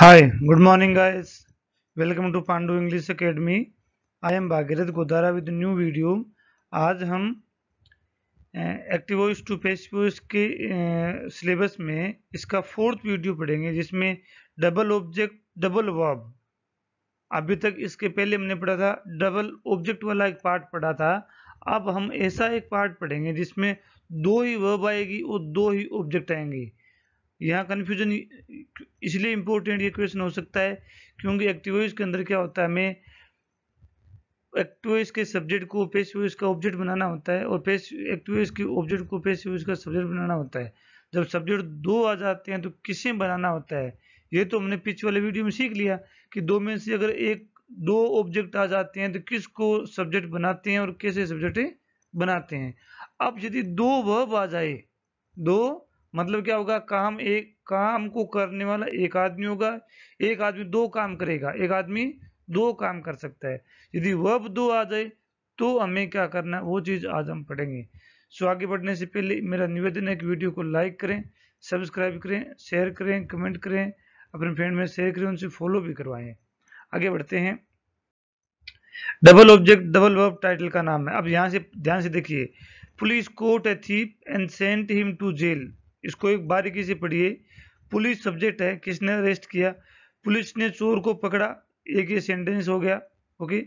Hi good morning guys welcome to Pandu English academy I am Bhagirath Godara with new video आज हम voice to voice के syllabus में इसका fourth video पढ़ेंगे जिसमें डबल ऑब्जेक्ट डबल वर्ब अभी तक इसके पहले हमने पढ़ा था डबल ऑब्जेक्ट वाला एक पार्ट पढ़ा था अब हम ऐसा एक पार्ट पढ़ेंगे जिसमें दो ही वर्ब आएगी और दो ही ऑब्जेक्ट आएंगे यहाँ कन्फ्यूजन इसलिए इम्पोर्टेंट ये क्वेश्चन हो सकता है क्योंकि एक्टिवोइस के अंदर क्या होता है हमें एक्टिवोइस के सब्जेक्ट को पेसिवोइस का ऑब्जेक्ट बनाना होता है और पेस एक्टिवोइस के ऑब्जेक्ट को पेसिवोइस का सब्जेक्ट बनाना होता है जब सब्जेक्ट दो आ जाते हैं तो किसे बनाना होता है ये तो हमने पिछले वाले वीडियो में सीख लिया कि दो में से अगर एक दो ऑब्जेक्ट आ जाते हैं तो किसको सब्जेक्ट बनाते हैं और कैसे सब्जेक्ट बनाते हैं अब यदि दो वर्ब आ जाए दो मतलब क्या होगा काम एक काम को करने वाला एक आदमी होगा एक आदमी दो काम करेगा एक आदमी दो काम कर सकता है यदि वब दो आ जाए तो हमें क्या करना है वो चीज़ आज हम पढ़ेंगे सो आगे बढ़ने से पहले मेरा निवेदन है कि वीडियो को लाइक करें सब्सक्राइब करें शेयर करें कमेंट करें अपने फ्रेंड में शेयर करें उनसे फॉलो भी करवाएं आगे बढ़ते हैं double object double verb title का नाम है अब यहाँ से ध्यान से देखिए police caught a thief and sent him to jail इसको एक बारीकी से पढ़िए पुलिस सब्जेक्ट है किसने अरेस्ट किया पुलिस ने चोर को पकड़ा एक ये सेंटेंस हो गया ओके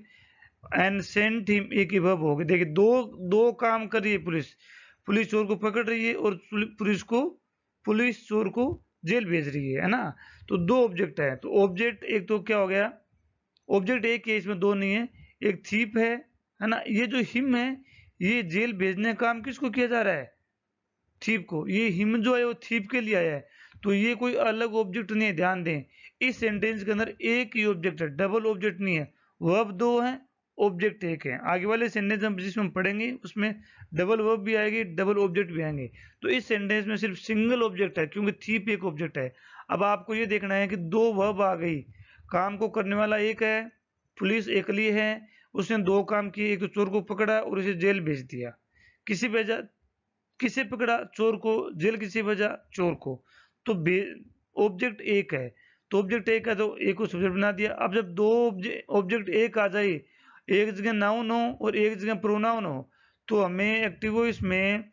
एंड सेंट हिम एक ही हो गया देखिए दो दो काम कर रही है पुलिस पुलिस चोर को पकड़ रही है और पुलिस को पुलिस चोर को जेल भेज रही है है ना तो दो ऑब्जेक्ट है तो ऑब्जेक्ट एक तो क्या हो गया ऑब्जेक्ट एक है इसमें दो नहीं है एक थीप है है ना ये जो हिम है ये जेल भेजने का काम किसको किया जा रहा है थीप को ये हिम जो है वो थीप के लिए आया है तो ये कोई अलग ऑब्जेक्ट नहीं है ध्यान दें इस सेंटेंस के अंदर एक ही ऑब्जेक्ट है डबल ऑब्जेक्ट नहीं है वर्ब दो है ऑब्जेक्ट एक है आगे वाले सेंटेंस हम जिसमें पढ़ेंगे उसमें डबल वर्ब भी आएगी डबल ऑब्जेक्ट भी आएंगे तो इस सेंटेंस में सिर्फ सिंगल ऑब्जेक्ट है क्योंकि थीप एक ऑब्जेक्ट है अब आपको ये देखना है कि दो वर्ब आ गई काम को करने वाला एक है पुलिस एकली है उसने दो काम किए एक चोर को पकड़ा और उसे जेल भेज दिया किसी वजह किसे पकड़ा चोर को जेल किसे भेजा चोर को तो ऑब्जेक्ट एक है तो ऑब्जेक्ट एक है तो एक को सब्जेक्ट बना दिया अब जब दो ऑब्जेक्ट एक आ जाए एक जगह नाउन हो और एक जगह प्रोनाउन हो तो हमें एक्टिव में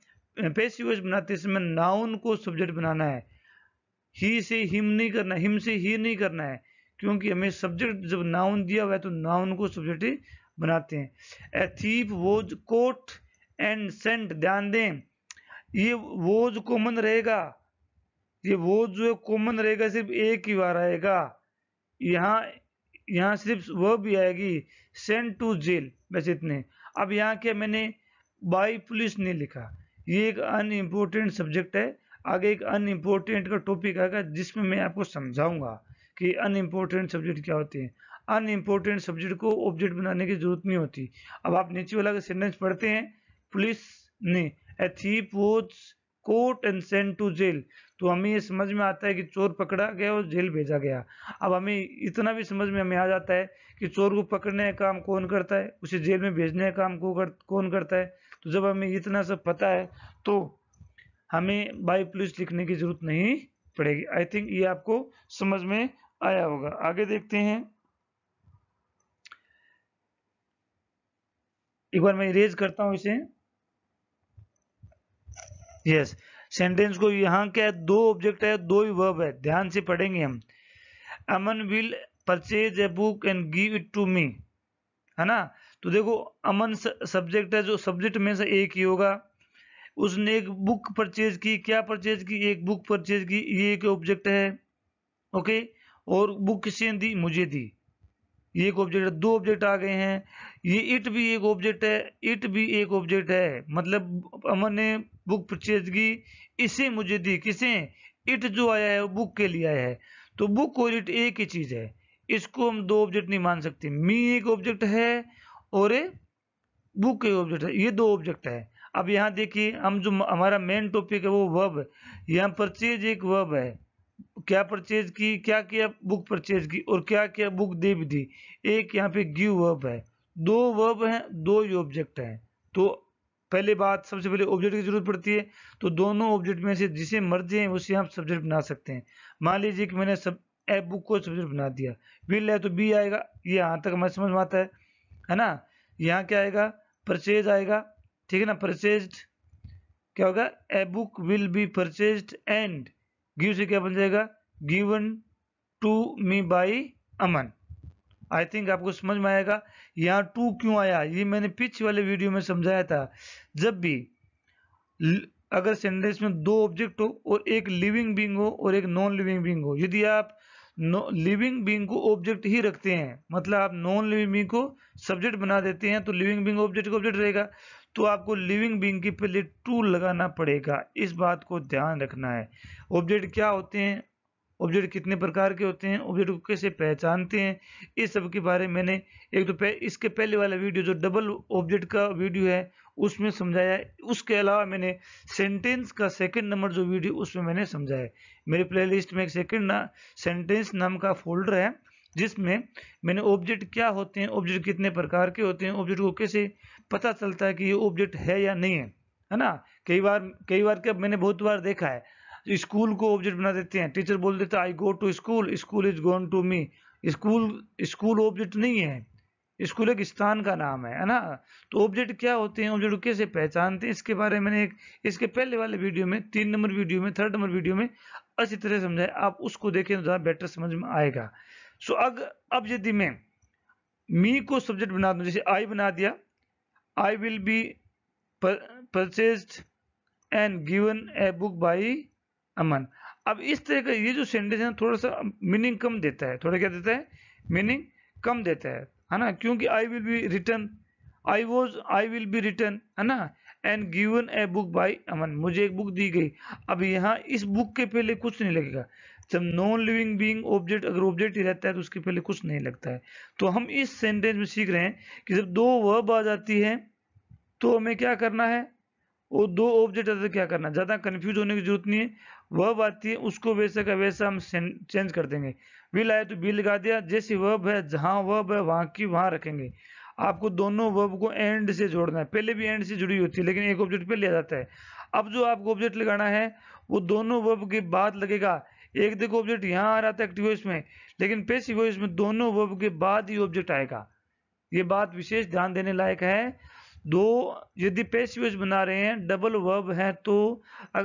पैसिव बनाते इसमें नाउन को सब्जेक्ट बनाना है ही से हिम नहीं करना हिम से ही नहीं करना है क्योंकि हमें सब्जेक्ट जब नाउन दिया हुआ है तो नाउन को सब्जेक्ट बनाते हैं a thief was caught and sent ध्यान दें ये वो जो कॉमन रहेगा ये वो जो कॉमन रहेगा सिर्फ एक ही बार आएगा यहाँ यहाँ सिर्फ वह भी आएगी सेंड टू जेल बस इतने अब यहाँ क्या मैंने बाई पुलिस ने लिखा ये एक अनइम्पोर्टेंट सब्जेक्ट है आगे एक अनइम्पोर्टेंट का टॉपिक आएगा जिसमें मैं आपको समझाऊंगा कि अनइम्पोर्टेंट सब्जेक्ट क्या होते हैं अनइम्पोर्टेंट सब्जेक्ट को ऑब्जेक्ट बनाने की जरूरत नहीं होती अब आप नीचे वाला का सेंटेंस पढ़ते हैं पुलिस ने a thief was caught and sent to jail तो हमें ये समझ में आता है कि चोर पकड़ा गया और जेल भेजा गया अब हमें इतना भी समझ में हमें आ जाता है कि चोर को पकड़ने का काम कौन करता है उसे जेल में भेजने का काम को कर, कौन करता है तो जब हमें इतना सब पता है तो हमें बाई पुलिस लिखने की जरूरत नहीं पड़ेगी आई थिंक ये आपको समझ में आया होगा आगे देखते हैं एक बार मैं इरेज करता हूँ इसे यस सेंटेंस को यहाँ क्या है दो ऑब्जेक्ट है दो ही वर्ब है ध्यान से पढ़ेंगे हम Aman will purchase a book and give it to me है ना तो देखो अमन सब्जेक्ट है जो सब्जेक्ट में से एक ही होगा उसने एक बुक परचेज की क्या परचेज की एक बुक परचेज की ये एक ऑब्जेक्ट है ओके और बुक किसने दी मुझे दी ये एक ऑब्जेक्ट दो ऑब्जेक्ट आ गए हैं ये इट भी एक ऑब्जेक्ट है इट भी एक ऑब्जेक्ट है मतलब अमन ने बुक परचेज की इसे मुझे दी किसे इट जो आया है वो बुक के लिए आया है तो बुक और इट एक ही चीज़ है इसको हम दो ऑब्जेक्ट नहीं मान सकते मी एक ऑब्जेक्ट है और ए बुक एक ऑब्जेक्ट है ये दो ऑब्जेक्ट है अब यहाँ देखिए हम जो हमारा मेन टॉपिक है वो वब यहाँ परचेज एक वब है क्या परचेज की क्या किया बुक परचेज की और क्या किया बुक दे भी दी एक यहाँ पे गिव वर्ब है दो वर्ब हैं दो ही ऑब्जेक्ट हैं तो पहले बात सबसे पहले ऑब्जेक्ट की जरूरत पड़ती है तो दोनों ऑब्जेक्ट में से जिसे मर्जी है उसे हम सब्जेक्ट बना सकते हैं मान लीजिए कि मैंने सब ए बुक को सब्जेक्ट बना दिया विल है तो बी आएगा ये यहाँ तक हमारे समझ में आता है है ना यहाँ क्या आएगा परचेज आएगा ठीक है ना परचेज क्या होगा a book will be purchase and give से क्या बन जाएगा given to me by Aman I think आपको समझ में आएगा यहाँ टू क्यों आया ये मैंने पिछले वाले वीडियो में समझाया था जब भी अगर सेंटेंस में दो ऑब्जेक्ट हो और एक लिविंग बींग हो और एक नॉन लिविंग बींग हो यदि आप लिविंग बींग को ऑब्जेक्ट ही रखते हैं मतलब आप नॉन लिविंग बींग को सब्जेक्ट बना देते हैं तो लिविंग बींग ऑब्जेक्ट को ऑब्जेक्ट रहेगा तो आपको लिविंग बींग के पहले टू लगाना पड़ेगा इस बात को ध्यान रखना है ऑब्जेक्ट क्या होते हैं ऑब्जेक्ट कितने प्रकार के होते हैं ऑब्जेक्ट को कैसे पहचानते हैं इस सब के बारे में मैंने एक तो पह, इसके पहले वाला वीडियो जो डबल ऑब्जेक्ट का वीडियो है उसमें समझाया उसके अलावा मैंने सेंटेंस का सेकंड नंबर जो वीडियो उसमें मैंने समझाया मेरे प्लेलिस्ट में एक सेकंड ना सेंटेंस नाम का फोल्डर है जिसमें मैंने ऑब्जेक्ट क्या होते हैं ऑब्जेक्ट कितने प्रकार के होते हैं ऑब्जेक्ट को कैसे पता चलता है कि ये ऑब्जेक्ट है या नहीं है है ना कई बार कई बार क्या मैंने बहुत बार देखा है स्कूल को ऑब्जेक्ट बना देते हैं टीचर बोल देते हैं I go to school school is gone to me school school object नहीं है स्कूल एक स्थान का नाम है है ना तो ऑब्जेक्ट क्या होते हैं ऑब्जेक्ट कैसे पहचानते हैं इसके बारे में मैंने एक इसके पहले वाले वीडियो में तीन नंबर वीडियो में थर्ड नंबर वीडियो में अच्छी तरह समझाए आप उसको देखें तो ज़्यादा बेटर समझ में आएगा सो अग अब यदि मैं मी को सब्जेक्ट बना दूँ जैसे आई बना दिया I will be purchased and given a book by Aman. अब इस तरह का ये जो सेंटेंस है थोड़ा सा मीनिंग कम देता है थोड़ा क्या देता है मीनिंग कम देता है है ना क्योंकि I will be return I was I will be return है ना and given a book by Aman मुझे एक बुक दी गई अब यहाँ इस बुक के पहले कुछ नहीं लगेगा जब नॉन लिविंग बींग ऑब्जेक्ट अगर ऑब्जेक्ट ही रहता है तो उसके पहले कुछ नहीं लगता है तो हम इस सेंटेंस में सीख रहे हैं कि जब दो वर्ब आ जाती है तो हमें क्या करना है वो दो ऑब्जेक्ट आते क्या करना ज़्यादा कन्फ्यूज होने की जरूरत नहीं है वर्ब आती है उसको वैसे का वैसा हम चेंज कर देंगे बिल आए तो बिल लगा दिया जैसी वर्ब है जहाँ वर्ब है वहाँ की वहाँ रखेंगे आपको दोनों वर्ब को एंड से जोड़ना है पहले भी एंड से जुड़ी होती है लेकिन एक ऑब्जेक्ट पे लिया जाता है अब जो आपको ऑब्जेक्ट लगाना है वो दोनों वर्ब के बाद लगेगा एक देखो ऑब्जेक्ट यहाँ आ रहा था एक्टिव वॉइस में लेकिन पेसिव वॉइस में दोनों वर्ब के बाद ही ऑब्जेक्ट आएगा ये बात विशेष ध्यान देने लायक है दो यदि पेसिव वॉइस बना रहे हैं डबल वर्ब है तो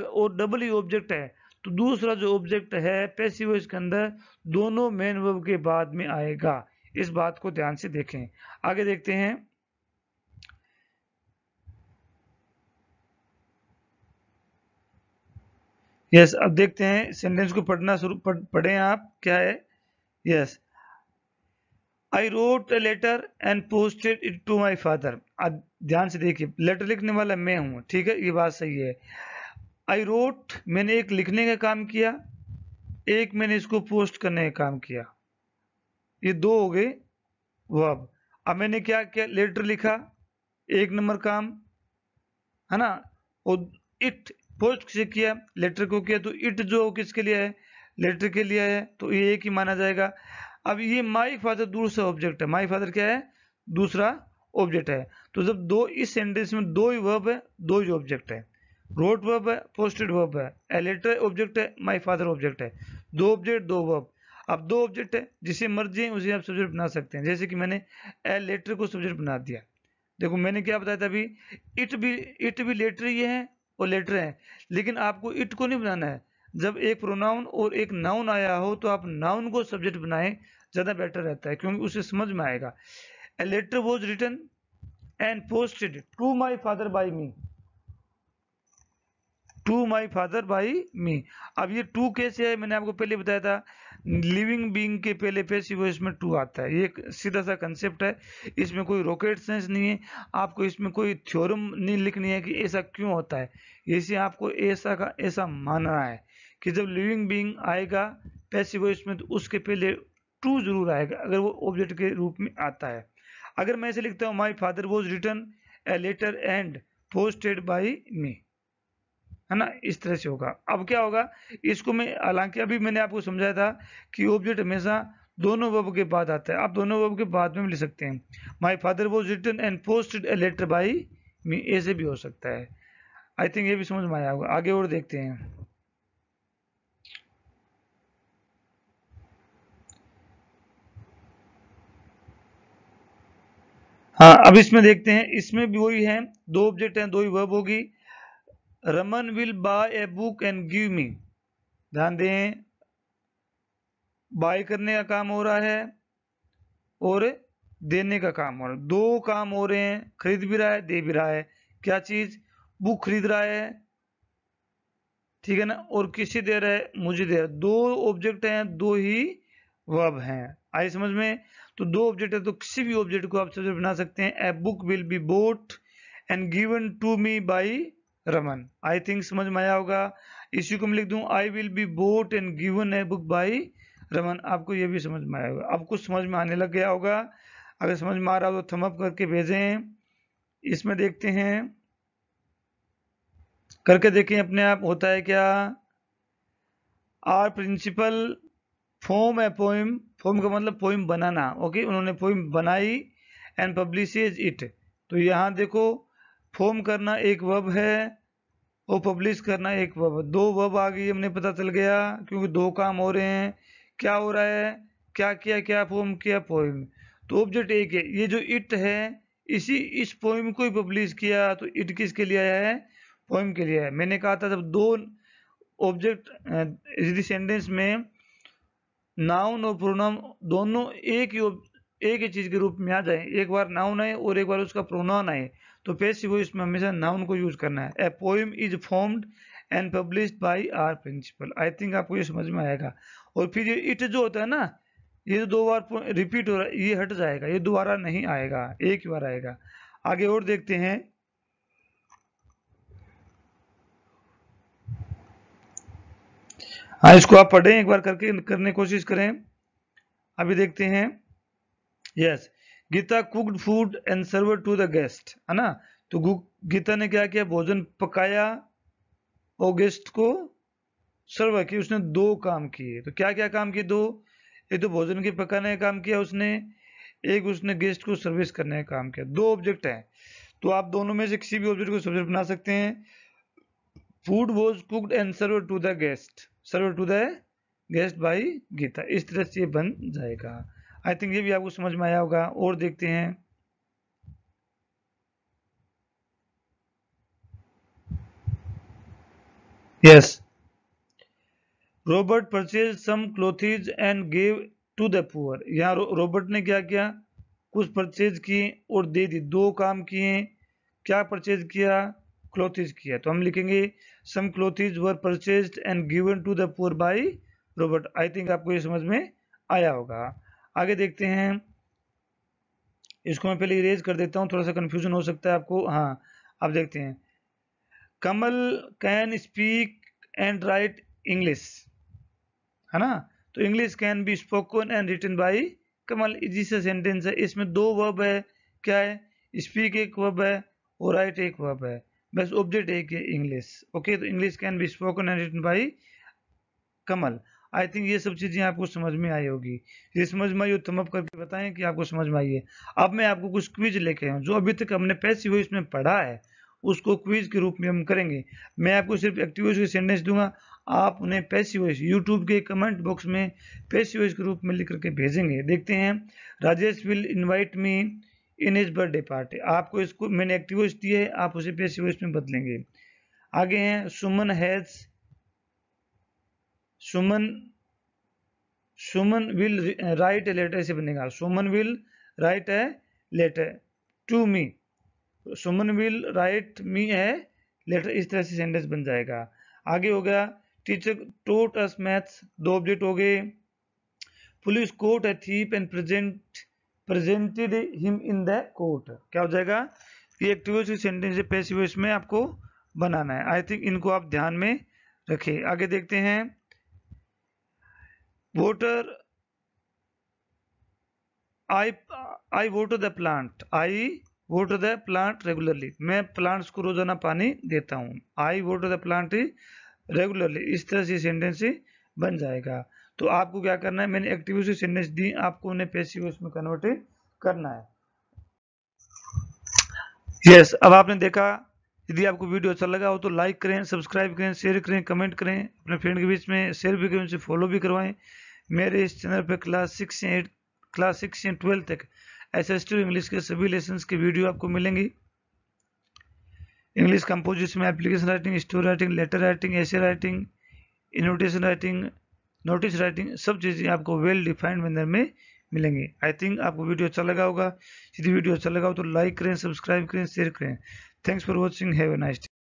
और डबल ही ऑब्जेक्ट है तो दूसरा जो ऑब्जेक्ट है पेसिव वॉइस के अंदर दोनों मेन वर्ब के बाद में आएगा इस बात को ध्यान से देखें आगे देखते हैं यस yes, अब देखते हैं सेंटेंस को पढ़ना शुरू पढ़, पढ़ें आप क्या है yes I wrote a letter and posted it to my father अब ध्यान से देखिए लेटर लिखने वाला मैं हूँ ठीक है ये बात सही है आई रोट मैंने एक लिखने का काम किया एक मैंने इसको पोस्ट करने का काम किया ये दो हो गए वो अब मैंने क्या किया लेटर लिखा एक नंबर काम है ना और इट पोस्ट किसे किया लेटर को किया तो इट जो किसके लिए है लेटर के लिए है तो ये एक ही माना जाएगा अब ये माई फादर दूसरा ऑब्जेक्ट है माई फादर क्या है दूसरा ऑब्जेक्ट है तो जब दो इस सेंटेंस में दो ही वर्ब है दो ही ऑब्जेक्ट है रोट वर्ब है पोस्टेड वर्ब है ए लेटर ऑब्जेक्ट है माई फादर ऑब्जेक्ट है दो ऑब्जेक्ट दो वर्ब अब दो ऑब्जेक्ट है जिसे मर्जी है उसे आप सब्जेक्ट बना सकते हैं जैसे कि मैंने ए लेटर को सब्जेक्ट बना दिया देखो मैंने क्या बताया था अभी इट भी इट भी लेटर ही है और लेटर हैं लेकिन आपको इट को नहीं बनाना है जब एक प्रोनाउन और एक नाउन आया हो तो आप नाउन को सब्जेक्ट बनाएं ज़्यादा बेटर रहता है क्योंकि उसे समझ में आएगा a letter was written and posted to my father by me to my father by me अब ये टू कैसे है मैंने आपको पहले बताया था लिविंग बींग के पहले पैसिव वॉइस में टू आता है ये एक सीधा सा कंसेप्ट है इसमें कोई रॉकेट साइंस नहीं है आपको इसमें कोई थ्योरम नहीं लिखनी है कि ऐसा क्यों होता है इसे आपको ऐसा का ऐसा मानना है कि जब लिविंग बींग आएगा पैसिव वॉइस में तो उसके पहले टू जरूर आएगा अगर वो ऑब्जेक्ट के रूप में आता है अगर मैं ऐसे लिखता हूँ my father was written a letter and posted by me है ना इस तरह से होगा अब क्या होगा इसको मैं हालांकि अभी मैंने आपको समझाया था कि ऑब्जेक्ट हमेशा दोनों वर्ब के बाद आता है आप दोनों वर्ब के बाद में भी लिख सकते हैं my father was written and posted a letter by me ऐसे भी हो सकता है आई थिंक ये भी समझ में आया होगा आगे और देखते हैं हाँ अब इसमें देखते हैं इसमें भी वही है दो ऑब्जेक्ट हैं दो ही वर्ब होगी Raman will buy a book and give me ध्यान दें बाय करने का काम हो रहा है और देने का काम हो रहा है दो काम हो रहे हैं खरीद भी रहा है दे भी रहा है क्या चीज बुक खरीद रहा है ठीक है ना और किसे दे रहा है मुझे दे रहा है दो ऑब्जेक्ट हैं दो ही वर्ब हैं आई समझ में तो दो ऑब्जेक्ट है तो किसी भी ऑब्जेक्ट को आप सबसे बना सकते हैं a book will be bought and given to me by Raman I think समझ में आया होगा इसी को मैं लिख दूं I will be bought and given a book by Raman आपको ये भी समझ में आया होगा अब कुछ समझ में आने लग गया होगा अगर समझ में आ रहा हो तो थमअप करके भेजें इसमें देखते हैं करके देखें अपने आप होता है क्या R principal formed a poem formed का मतलब पोइम बनाना ओके उन्होंने पोइम बनाई एंड पब्लिश इट तो यहाँ देखो फॉर्म करना एक वब है और पब्लिश करना एक वब दो वब आ गई हमने पता चल गया क्योंकि दो काम हो रहे हैं क्या हो रहा है क्या किया क्या फॉर्म किया पोइम तो ऑब्जेक्ट एक है ये जो इट है इसी इस पोइम को ही पब्लिश किया तो इट किसके लिए आया है पोइम के लिए आया मैंने कहा था जब दो ऑब्जेक्ट सेंटेंस में नाउन और प्रोनाउन दोनों एक ही एक ही चीज़ के रूप में आ जाए एक बार नाउन है और एक बार उसका प्रोनाउन आए तो पेसिव वॉइस में हमेशा नाउन को यूज़ करना है a poem is formed and publish by R principal I think आपको ये समझ में आएगा और फिर ये इट जो होता है ना ये तो दो बार रिपीट हो रहा है ये हट जाएगा ये दोबारा नहीं आएगा एक ही बार आएगा आगे और देखते हैं हाँ इसको आप पढ़ें एक बार करके करने कोशिश करें अभी देखते हैं yes Geeta cooked food and serve to the guest है ना तो गीता ने क्या किया भोजन पकाया और गेस्ट को सर्व किया उसने दो काम किए तो क्या क्या काम किए दो एक तो भोजन के पकाने का काम किया उसने एक उसने गेस्ट को सर्विस करने का काम किया दो ऑब्जेक्ट हैं तो आप दोनों में से किसी भी ऑब्जेक्ट को सब्जेक्ट बना सकते हैं food was cooked and serve to the guest serve to the guest by Geeta इस तरह से ये बन जाएगा आई थिंक ये भी आपको समझ में आया होगा और देखते हैं yes Robert purchase some clothes and gave to the poor यहाँ रॉबर्ट ने क्या किया कुछ परचेज किए और दे दी दो काम किए क्या परचेज किया क्लोथिज किया तो हम लिखेंगे some clothes were purchase and given to the poor by Robert I think आपको ये समझ में आया होगा आगे देखते हैं इसको मैं पहले इरेज कर देता हूँ थोड़ा सा कन्फ्यूजन हो सकता है आपको हाँ आप देखते हैं Kamal can speak and write English है ना तो English can be spoken and written by Kamal easy से सेंटेंस है इसमें दो वर्ब है क्या है स्पीक एक वर्ब है और राइट एक वर्ब है बस ऑब्जेक्ट एक है इंग्लिश ओके तो English can be spoken and written by Kamal I think ये सब चीज़ें आपको समझ में आई होगी ये समझ में आई हो तुम अप करके बताएं कि आपको समझ में आई है अब मैं आपको कुछ क्विज लेके आया हूँ जो अभी तक हमने पैसे हुई इसमें पढ़ा है उसको क्विज के रूप में हम करेंगे मैं आपको सिर्फ एक्टिव के सेंटेंस दूंगा आप उन्हें पैसी वॉइस यूट्यूब के कमेंट बॉक्स में पैसी वॉइस के रूप में लिख करके भेजेंगे देखते हैं Rajesh will invite me in his birthday party आपको इसको मैंने एक्टिवेज दी है आप उसे पैसी वॉइस में बदलेंगे आगे हैं Suman has Suman Suman will write a letter ऐसे बनेगा Suman will write a letter to me Suman will write me a letter इस तरह से सेंटेंस बन जाएगा आगे हो गया टीचर टोट अस मैथ्स दो ऑब्जेक्ट हो गए पुलिस कोर्ट है thief and present presented him in the court क्या हो जाएगा ये एक्टिव सेंटेंस पैसिव इसमें आपको बनाना है आई थिंक इनको आप ध्यान में रखें आगे देखते हैं voter आई आई वो the plant I water the plant regularly मैं प्लांट्स को रोजाना पानी देता हूँ I water to the plant regularly इस तरह से सेंटेंस बन जाएगा तो आपको क्या करना है मैंने एक्टिव से सेंटेंस दी आपको उन्हें पैसे उसमें कन्वर्ट करना है यस yes, अब आपने देखा यदि आपको वीडियो अच्छा लगा हो तो लाइक करें सब्सक्राइब करें शेयर करें कमेंट करें अपने फ्रेंड के बीच में शेयर भी करें उनसे फॉलो भी करवाएं मेरे इस चैनल पर क्लास सिक्स से एट क्लास सिक्स से ट्वेल्थ तक एस एस टू इंग्लिश के सभी लेसन की वीडियो आपको मिलेंगी इंग्लिश कंपोजिशन में application writing story writing letter writing essay writing invitation writing notice writing सब चीज़ें आपको वेल डिफाइंड मैनर में मिलेंगी आई थिंक आपको वीडियो अच्छा लगा होगा यदि वीडियो अच्छा लगा हो तो लाइक करें सब्सक्राइब करें शेयर करें thanks for watching have A